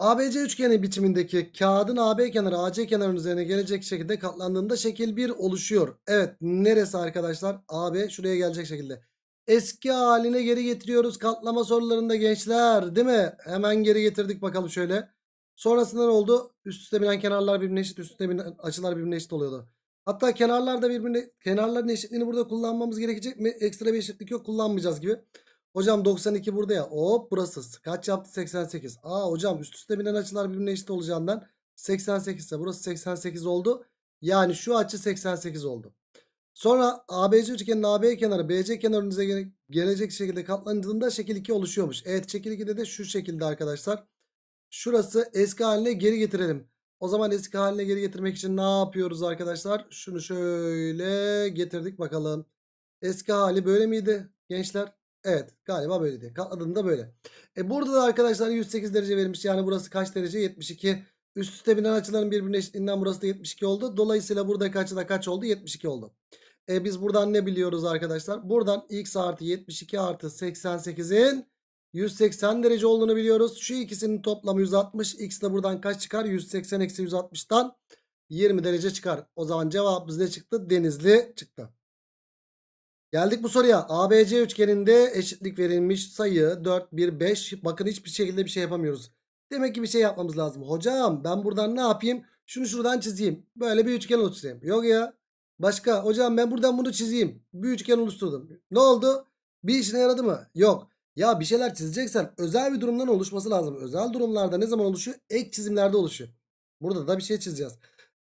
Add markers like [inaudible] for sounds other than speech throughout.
ABC üçgeni biçimindeki kağıdın AB kenarı AC kenarının üzerine gelecek şekilde katlandığında şekil 1 oluşuyor. Evet neresi arkadaşlar? AB şuraya gelecek şekilde. Eski haline geri getiriyoruz katlama sorularında gençler değil mi? Hemen geri getirdik bakalım şöyle. Sonrasında ne oldu? Üst üste binen kenarlar birbirine eşit, üst üste binen açılar birbirine eşit oluyordu. Hatta kenarlar da birbirine, kenarların eşitliğini burada kullanmamız gerekecek mi? Ekstra bir eşitlik yok kullanmayacağız gibi. Hocam 92 burada ya. Hop burası. Kaç yaptı? 88. Aa hocam üst üste binen açılar birbirine eşit olacağından 88 ise burası 88 oldu. Yani şu açı 88 oldu. Sonra ABC üçgenin AB kenarı BC kenarınıza gelecek şekilde katlandığında şekil 2 oluşuyormuş. Evet şekil 2'de de şu şekilde arkadaşlar. Şurası eski haline geri getirelim. O zaman eski haline geri getirmek için ne yapıyoruz arkadaşlar? Şunu şöyle getirdik bakalım. Eski hali böyle miydi gençler? Evet galiba böyle Katladığında böyle. E burada da arkadaşlar 108 derece verilmiş. Yani burası kaç derece? 72. Üst üste binen açıların birbirine eşitliğinden burası da 72 oldu. Dolayısıyla burada kaç da kaç oldu? 72 oldu. E biz buradan ne biliyoruz arkadaşlar? Buradan x artı 72 artı 88'in 180 derece olduğunu biliyoruz. Şu ikisinin toplamı 160. X de buradan kaç çıkar? 180 eksi 160'tan 20 derece çıkar. O zaman cevabımız ne çıktı? Denizli çıktı. Geldik bu soruya. ABC üçgeninde eşitlik verilmiş sayı 4, 1, 5. Bakın hiçbir şekilde bir şey yapamıyoruz. Demek ki bir şey yapmamız lazım. Hocam ben buradan ne yapayım? Şunu şuradan çizeyim. Böyle bir üçgen oluşturayım. Yok ya. Başka. Hocam ben buradan bunu çizeyim. Bir üçgen oluşturdum. Ne oldu? Bir işine yaradı mı? Yok. Ya bir şeyler çizeceksen özel bir durumdan oluşması lazım. Özel durumlarda ne zaman oluşuyor? Ek çizimlerde oluşuyor. Burada da bir şey çizeceğiz.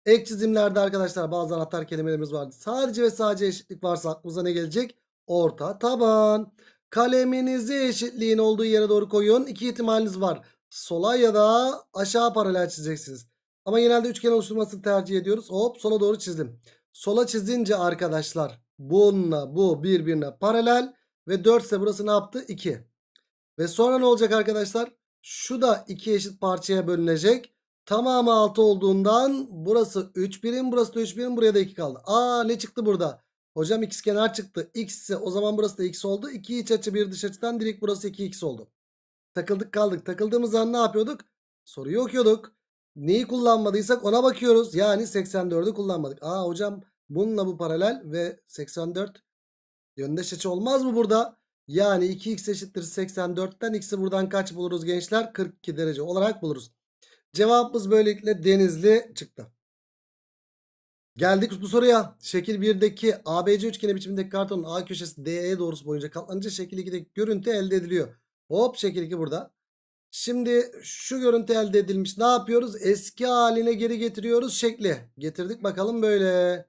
Ek çizimlerde arkadaşlar bazı anahtar kelimelerimiz vardı. Sadece ve sadece eşitlik varsa aklımıza ne gelecek? Orta taban. Kaleminizi eşitliğin olduğu yere doğru koyun. İki ihtimaliniz var. Sola ya da aşağı paralel çizeceksiniz. Ama genelde üçgen oluşturmasını tercih ediyoruz. Hop sola doğru çizdim. Sola çizince arkadaşlar bununla bu birbirine paralel. Ve 4 ise burası ne yaptı? 2. Ve sonra ne olacak arkadaşlar? Şu da iki eşit parçaya bölünecek. Tamamı 6 olduğundan burası 3 birim. Burası da 3 birim. Buraya da 2 kaldı. Aa ne çıktı burada? Hocam x kenar çıktı. X ise o zaman burası da x oldu. 2 iç açı bir dış açıdan direkt burası 2x oldu. Takıldık kaldık. Takıldığımız an ne yapıyorduk? Soruyu okuyorduk. Neyi kullanmadıysak ona bakıyoruz. Yani 84'ü kullanmadık. Aa hocam bununla bu paralel ve 84 yöndeş açı olmaz mı burada? Yani 2x eşittir 84'ten x'i buradan kaç buluruz gençler? 42 derece olarak buluruz. Cevabımız böylelikle denizli çıktı. Geldik bu soruya. Şekil 1'deki ABC üçgeni biçimindeki kartonun A köşesi DE doğrusu boyunca katlanınca şekil 2'deki görüntü elde ediliyor. Hop şekil 2 burada. Şimdi şu görüntü elde edilmiş. Ne yapıyoruz? Eski haline geri getiriyoruz şekli. Getirdik bakalım böyle.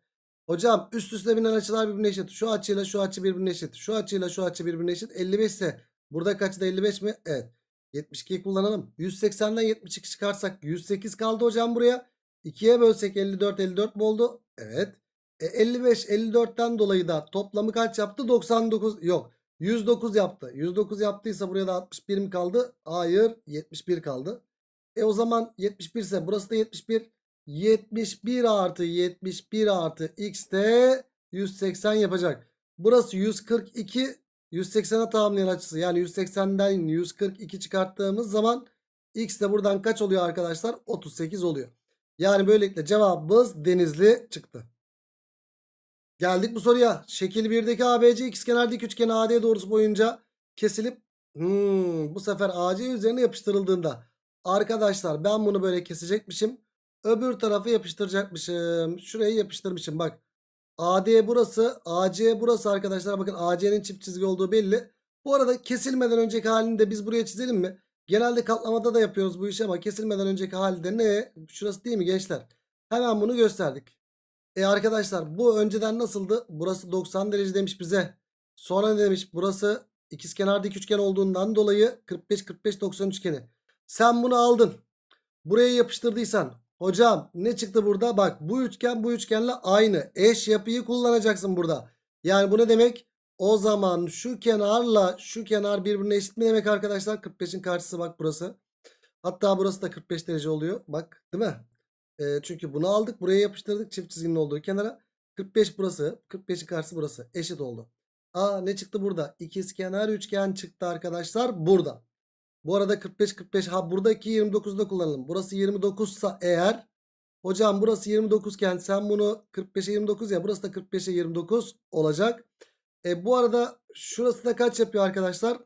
Hocam üst üste binen açılar birbirine eşit. Şu açıyla şu açı birbirine eşit. Şu açıyla şu açı birbirine eşit. 55 ise burada kaçta 55 mi? Evet. 72'yi kullanalım. 180'den 72 çıkarsak 108 kaldı hocam buraya. 2'ye bölsek 54 54 mi oldu? Evet. E, 55 54'ten dolayı da toplamı kaç yaptı? 99 yok. 109 yaptı. 109 yaptıysa buraya da 61 mi kaldı? Hayır 71 kaldı. E o zaman 71 ise burası da 71. 71 artı 71 artı x de 180 yapacak. Burası 142 180'e tamamlayan açısı yani 180'den 142 çıkarttığımız zaman x de buradan kaç oluyor arkadaşlar? 38 oluyor. Yani böylelikle cevabımız denizli çıktı. Geldik bu soruya. Şekil 1'deki ABC x ikizkenar dik üçgen AD doğrusu boyunca kesilip hmm, bu sefer AC üzerine yapıştırıldığında arkadaşlar ben bunu böyle kesecekmişim. Öbür tarafı yapıştıracakmışım. Şurayı yapıştırmışım bak. AD burası. AC burası arkadaşlar. Bakın AC'nin çift çizgi olduğu belli. Bu arada kesilmeden önceki halini de biz buraya çizelim mi? Genelde katlamada da yapıyoruz bu işi ama kesilmeden önceki halde ne? Şurası değil mi gençler? Hemen bunu gösterdik. E arkadaşlar bu önceden nasıldı? Burası 90 derece demiş bize. Sonra ne demiş? Burası ikizkenar dik üçgen olduğundan dolayı 45 45 90 üçgeni. Sen bunu aldın. Buraya yapıştırdıysan Hocam ne çıktı burada? Bak bu üçgen bu üçgenle aynı. Eş yapıyı kullanacaksın burada. Yani bu ne demek? O zaman şu kenarla şu kenar birbirine eşit mi demek arkadaşlar? 45'in karşısı bak burası. Hatta burası da 45 derece oluyor. Bak değil mi? E, çünkü bunu aldık. Buraya yapıştırdık çift çizginin olduğu kenara. 45 burası. 45'in karşısı burası. Eşit oldu. Aa ne çıktı burada? kenar üçgen çıktı arkadaşlar burada. Bu arada 45-45 ha buradaki 29'u da kullanalım. Burası 29 sa eğer hocam burası 29 iken sen bunu 45'e 29 ya burası da 45'e 29 olacak. E bu arada şurası da kaç yapıyor arkadaşlar?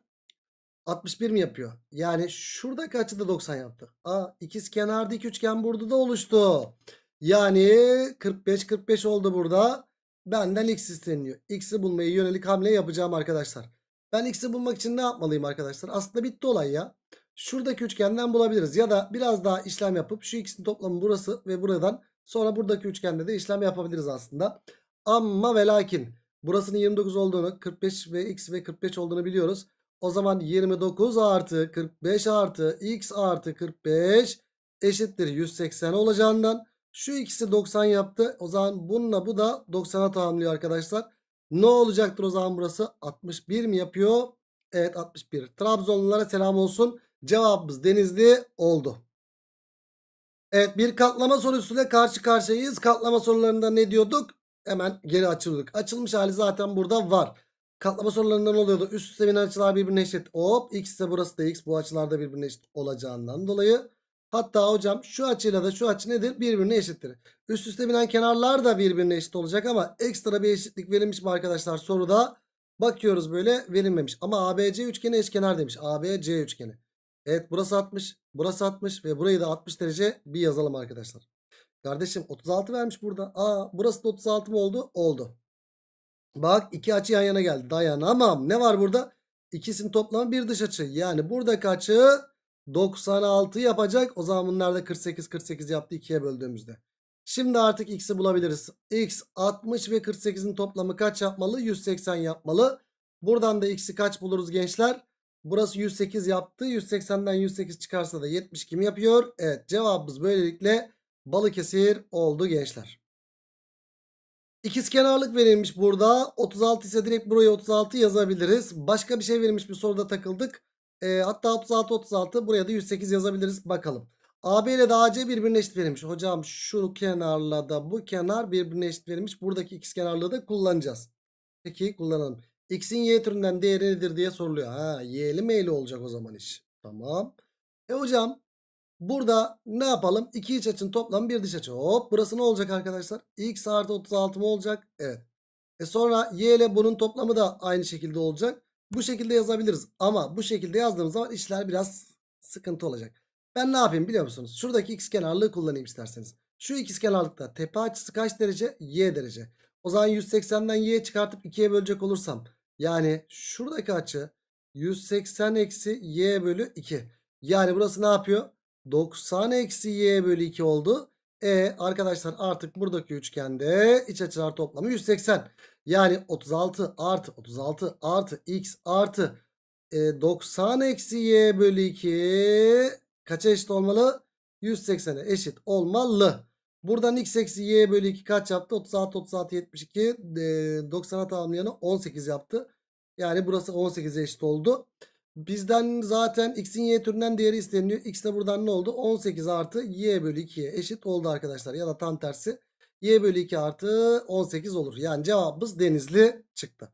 61 mi yapıyor? Yani şurada açı da 90 yaptı. Aa ikiz kenar dik üçgen burada da oluştu. Yani 45-45 oldu burada. Benden x isteniyor. X'i bulmaya yönelik hamle yapacağım arkadaşlar. Ben x'i bulmak için ne yapmalıyım arkadaşlar? Aslında bitti olay ya. Şuradaki üçgenden bulabiliriz. Ya da biraz daha işlem yapıp şu x'in toplamı burası ve buradan sonra buradaki üçgende de işlem yapabiliriz aslında. Ama ve lakin burasının 29 olduğunu 45 ve x ve 45 olduğunu biliyoruz. O zaman 29 artı 45 artı x artı 45 eşittir 180 olacağından şu ikisi 90 yaptı. O zaman bununla bu da 90'a tamamlıyor arkadaşlar. Ne olacaktır o zaman burası? 61 mi yapıyor? Evet 61. Trabzonlulara selam olsun. Cevabımız Denizli oldu. Evet bir katlama sorusuyla karşı karşıyayız. Katlama sorularında ne diyorduk? Hemen geri açıldık. Açılmış hali zaten burada var. Katlama sorularında ne oluyordu? Üst üste açılar birbirine eşit. Hop x ise burası da x. Bu açılarda birbirine eşit olacağından dolayı Hatta hocam şu açıyla da şu açı nedir? Birbirine eşittir. Üst üste binen kenarlar da birbirine eşit olacak ama ekstra bir eşitlik verilmiş mi arkadaşlar soruda? Bakıyoruz böyle verilmemiş. Ama ABC üçgeni eşkenar demiş. ABC üçgeni. Evet burası 60. Burası 60 ve burayı da 60 derece bir yazalım arkadaşlar. Kardeşim 36 vermiş burada. Aa burası da 36 mı oldu? Oldu. Bak iki açı yan yana geldi. Dayanamam. Ne var burada? İkisinin toplamı bir dış açı. Yani buradaki açı 96 yapacak. O zaman bunlar da 48 48 yaptı 2'ye böldüğümüzde. Şimdi artık x'i bulabiliriz. x 60 ve 48'in toplamı kaç yapmalı? 180 yapmalı. Buradan da x'i kaç buluruz gençler? Burası 108 yaptı. 180'den 108 çıkarsa da 70 kim yapıyor? Evet cevabımız böylelikle Balıkesir oldu gençler. İkiz verilmiş burada. 36 ise direkt buraya 36 yazabiliriz. Başka bir şey verilmiş bir soruda takıldık. E, hatta 36 36 buraya da 108 yazabiliriz bakalım. AB ile de AC birbirine eşit verilmiş. Hocam şu kenarla da bu kenar birbirine eşit verilmiş. Buradaki x kenarlığı da kullanacağız. Peki kullanalım. X'in y türünden değeri nedir diye soruluyor. Ha y'li meyli olacak o zaman iş. Tamam. E hocam burada ne yapalım? İki iç açın toplam bir dış açı. Hop burası ne olacak arkadaşlar? X artı 36 mı olacak? Evet. E sonra y ile bunun toplamı da aynı şekilde olacak. Bu şekilde yazabiliriz. Ama bu şekilde yazdığımız zaman işler biraz sıkıntı olacak. Ben ne yapayım biliyor musunuz? Şuradaki x kenarlığı kullanayım isterseniz. Şu x kenarlıkta tepe açısı kaç derece? Y derece. O zaman 180'den Y çıkartıp 2'ye bölecek olursam. Yani şuradaki açı 180 eksi y bölü 2. Yani burası ne yapıyor? 90 eksi y bölü 2 oldu. E arkadaşlar artık buradaki üçgende iç açılar toplamı 180. Yani 36 artı 36 artı x artı e, 90 eksi y bölü 2 kaça eşit olmalı? 180'e eşit olmalı. Buradan x eksi y bölü 2 kaç yaptı? 36 36 72 e, 90'a tamamlayanı 18 yaptı. Yani burası 18'e eşit oldu. Bizden zaten x'in y türünden değeri isteniyor. X de buradan ne oldu? 18 artı y bölü 2'ye eşit oldu arkadaşlar. Ya da tam tersi y bölü 2 artı 18 olur. Yani cevabımız denizli çıktı.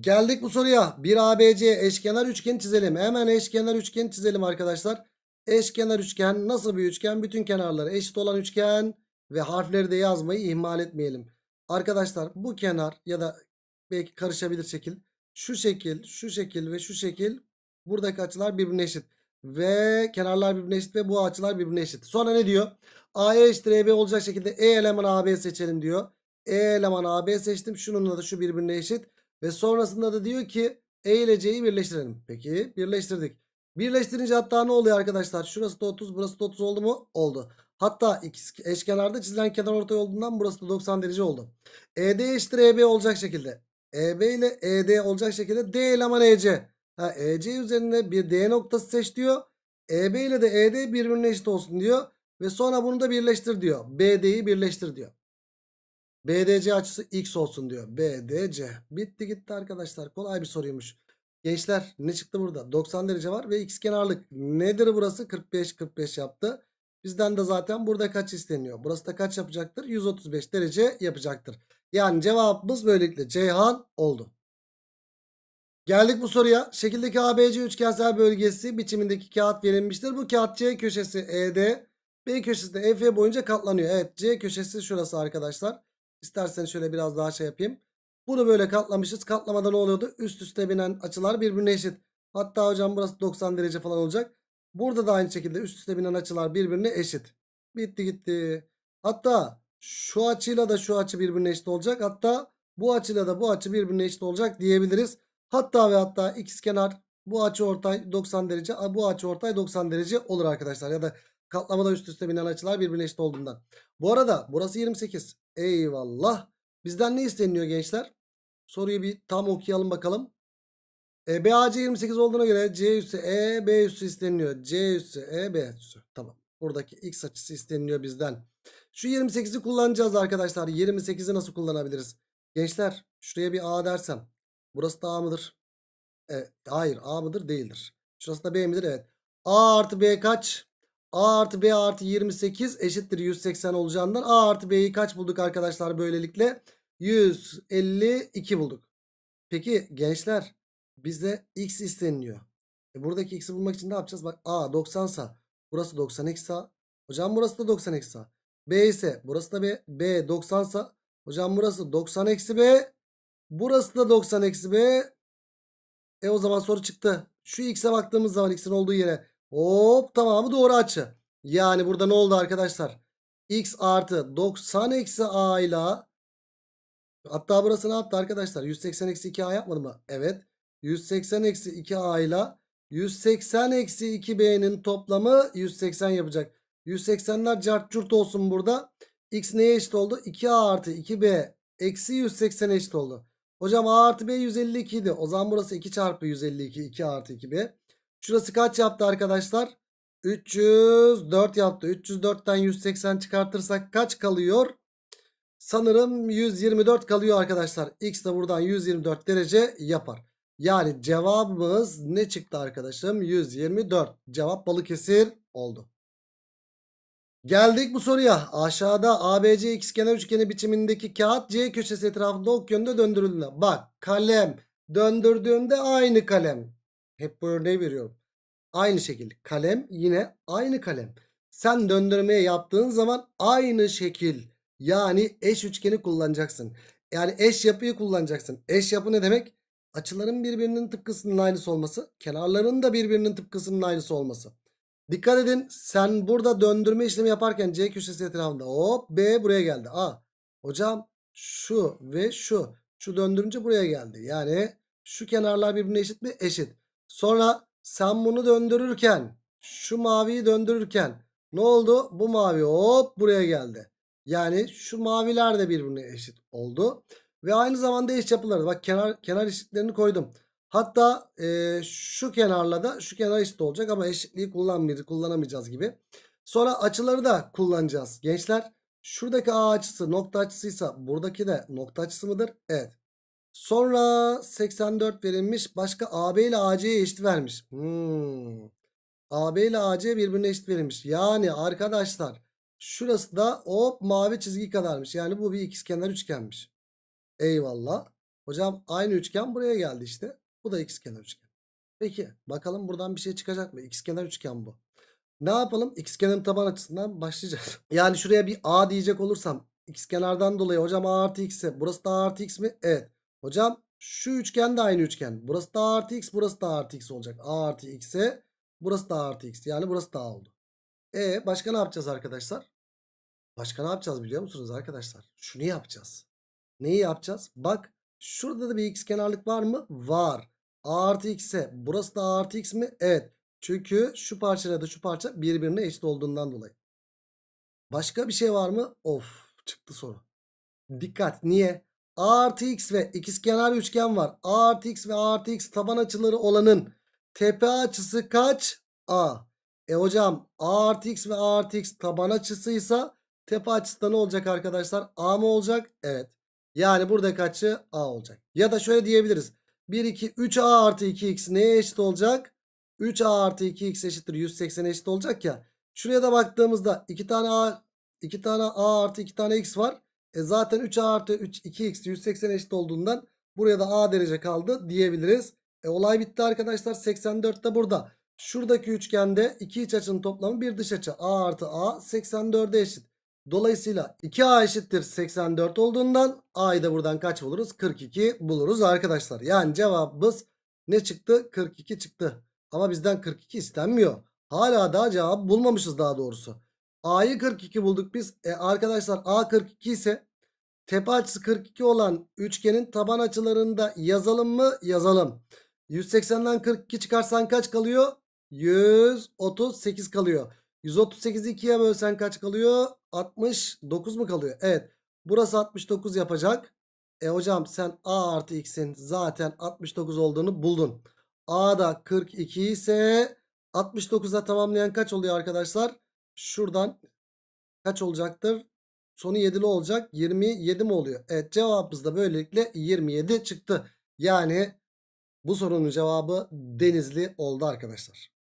Geldik bu soruya. 1 ABC eşkenar üçgen çizelim. Hemen eşkenar üçgen çizelim arkadaşlar. Eşkenar üçgen nasıl bir üçgen? Bütün kenarları eşit olan üçgen ve harfleri de yazmayı ihmal etmeyelim. Arkadaşlar bu kenar ya da belki karışabilir şekil şu şekil, şu şekil ve şu şekil buradaki açılar birbirine eşit. Ve kenarlar birbirine eşit ve bu açılar birbirine eşit. Sonra ne diyor? AE eşittir EB olacak şekilde E eleman AB seçelim diyor. E eleman AB seçtim. Şununla da şu birbirine eşit. Ve sonrasında da diyor ki E ile C'yi birleştirelim. Peki birleştirdik. Birleştirince hatta ne oluyor arkadaşlar? Şurası da 30 burası da 30 oldu mu? Oldu. Hatta ikisi eşkenarda çizilen kenar ortay olduğundan burası da 90 derece oldu. ED eşittir EB olacak şekilde. EB ile ED olacak şekilde D eleman EC. Ha, EC üzerinde bir D noktası seç diyor. EB ile de ED birbirine eşit olsun diyor. Ve sonra bunu da birleştir diyor. BD'yi birleştir diyor. BDC açısı X olsun diyor. BDC. Bitti gitti arkadaşlar. Kolay bir soruymuş. Gençler ne çıktı burada? 90 derece var ve x kenarlık. Nedir burası? 45 45 yaptı. Bizden de zaten burada kaç isteniyor? Burası da kaç yapacaktır? 135 derece yapacaktır. Yani cevabımız böylelikle Ceyhan oldu. Geldik bu soruya. Şekildeki ABC üçgensel bölgesi biçimindeki kağıt verilmiştir. Bu kağıt C köşesi ED, B köşesi de EF boyunca katlanıyor. Evet C köşesi şurası arkadaşlar. İsterseniz şöyle biraz daha şey yapayım. Bunu böyle katlamışız. Katlamada ne oluyordu? Üst üste binen açılar birbirine eşit. Hatta hocam burası 90 derece falan olacak. Burada da aynı şekilde üst üste binen açılar birbirine eşit. Bitti gitti. Hatta şu açıyla da şu açı birbirine eşit olacak. Hatta bu açıyla da bu açı birbirine eşit olacak diyebiliriz. Hatta ve hatta ikizkenar bu açı ortay 90 derece bu açı ortay 90 derece olur arkadaşlar. Ya da katlamada üst üste binen açılar birbirine eşit olduğundan. Bu arada burası 28. Eyvallah. Bizden ne isteniyor gençler? Soruyu bir tam okuyalım bakalım. E, BAC 28 olduğuna göre C üssü E, B üssü isteniyor. C üssü E, B üssü. Tamam. Buradaki x açısı isteniyor bizden. Şu 28'i kullanacağız arkadaşlar. 28'i nasıl kullanabiliriz? Gençler şuraya bir A dersem. Burası da A mıdır? Evet, hayır A mıdır? Değildir. Şurası da B midir? Evet. A artı B kaç? A artı B artı 28 eşittir 180 olacağından A artı B'yi kaç bulduk arkadaşlar böylelikle? 152 bulduk. Peki gençler bizde X isteniliyor. E buradaki X'i bulmak için ne yapacağız? Bak A 90 burası 90 X sa hocam burası da 90 X sa. B ise burası da B. B 90 sa hocam burası 90 eksi B. Burası da 90 eksi B. E o zaman soru çıktı. Şu x'e baktığımız zaman x'in olduğu yere hop tamamı doğru açı. Yani burada ne oldu arkadaşlar? x artı 90 eksi a ile hatta burası ne yaptı arkadaşlar? 180 eksi 2a yapmadı mı? Evet. 180 eksi 2a ile 180 eksi 2b'nin toplamı 180 yapacak. 180'ler cartcurt olsun burada. X neye eşit oldu? 2A artı 2B eksi 180 eşit oldu. Hocam A artı B 152 idi. O zaman burası 2 çarpı 152 2 artı 2B. Şurası kaç yaptı arkadaşlar? 304 yaptı. 304'ten 180 çıkartırsak kaç kalıyor? Sanırım 124 kalıyor arkadaşlar. X de buradan 124 derece yapar. Yani cevabımız ne çıktı arkadaşım? 124. Cevap Balıkesir oldu. Geldik bu soruya. Aşağıda ABC ikizkenar üçgeni biçimindeki kağıt C köşesi etrafında ok yönde döndürüldüğünde. Bak kalem döndürdüğümde aynı kalem. Hep bu örneği veriyorum. Aynı şekil. Kalem yine aynı kalem. Sen döndürmeye yaptığın zaman aynı şekil. Yani eş üçgeni kullanacaksın. Yani eş yapıyı kullanacaksın. Eş yapı ne demek? Açıların birbirinin tıpkısının aynısı olması. Kenarların da birbirinin tıpkısının aynısı olması. Dikkat edin sen burada döndürme işlemi yaparken C köşesi etrafında hop B buraya geldi. A hocam şu ve şu şu döndürünce buraya geldi. Yani şu kenarlar birbirine eşit mi? Eşit. Sonra sen bunu döndürürken şu maviyi döndürürken ne oldu? Bu mavi hop buraya geldi. Yani şu maviler de birbirine eşit oldu. Ve aynı zamanda eş yapıları. Bak kenar kenar eşitlerini koydum. Hatta e, şu kenarla da şu kenar eşit olacak ama eşitliği kullanmayacağız, kullanamayacağız gibi. Sonra açıları da kullanacağız. Gençler şuradaki A açısı nokta açısıysa buradaki de nokta açısı mıdır? Evet. Sonra 84 verilmiş. Başka AB ile AC'ye eşit vermiş. Hmm. AB ile AC birbirine eşit verilmiş. Yani arkadaşlar şurası da hop mavi çizgi kadarmış. Yani bu bir ikizkenar üçgenmiş. Eyvallah. Hocam aynı üçgen buraya geldi işte. Bu da x kenar üçgen. Peki bakalım buradan bir şey çıkacak mı? X kenar üçgen bu. Ne yapalım? X kenarın taban açısından başlayacağız. [laughs] Yani şuraya bir a diyecek olursam x kenardan dolayı hocam a artı x'e burası da a artı x mi? Evet. Hocam şu üçgen de aynı üçgen. Burası da a artı x burası da a artı x olacak. a artı x'e burası da a artı x. Yani burası da a oldu. E başka ne yapacağız arkadaşlar? Başka ne yapacağız biliyor musunuz arkadaşlar? Şunu yapacağız. Neyi yapacağız? Bak Şurada da bir x kenarlık var mı? Var. A artı x'e burası da A artı x mi? Evet. Çünkü şu parçayla da şu parça birbirine eşit olduğundan dolayı. Başka bir şey var mı? Of çıktı soru. Dikkat niye? A artı x ve ikizkenar üçgen var. A artı x ve A artı x taban açıları olanın tepe açısı kaç? A. E hocam A artı x ve A artı x taban açısıysa tepe açısı da ne olacak arkadaşlar? A mı olacak? Evet. Yani burada açı A olacak. Ya da şöyle diyebiliriz. 1, 2, 3A artı 2X neye eşit olacak? 3A artı 2X eşittir 180 eşit olacak ya. Şuraya da baktığımızda 2 tane A, 2 tane A artı 2 tane X var. E zaten 3A artı 2X 180 eşit olduğundan buraya da A derece kaldı diyebiliriz. E olay bitti arkadaşlar. 84 de burada. Şuradaki üçgende iki iç açının toplamı bir dış açı. A artı A 84'e eşit. Dolayısıyla 2A eşittir 84 olduğundan A'yı da buradan kaç buluruz? 42 buluruz arkadaşlar. Yani cevabımız ne çıktı? 42 çıktı. Ama bizden 42 istenmiyor. Hala daha cevap bulmamışız daha doğrusu. A'yı 42 bulduk biz. E arkadaşlar A 42 ise tepe açısı 42 olan üçgenin taban açılarında yazalım mı? Yazalım. 180'den 42 çıkarsan kaç kalıyor? 138 kalıyor. 138'i 2'ye bölsen kaç kalıyor? 69 mu kalıyor? Evet. Burası 69 yapacak. E hocam sen a artı x'in zaten 69 olduğunu buldun. a da 42 ise 69'a tamamlayan kaç oluyor arkadaşlar? Şuradan kaç olacaktır? Sonu 7'li olacak. 27 mi oluyor? Evet cevabımız da böylelikle 27 çıktı. Yani bu sorunun cevabı Denizli oldu arkadaşlar.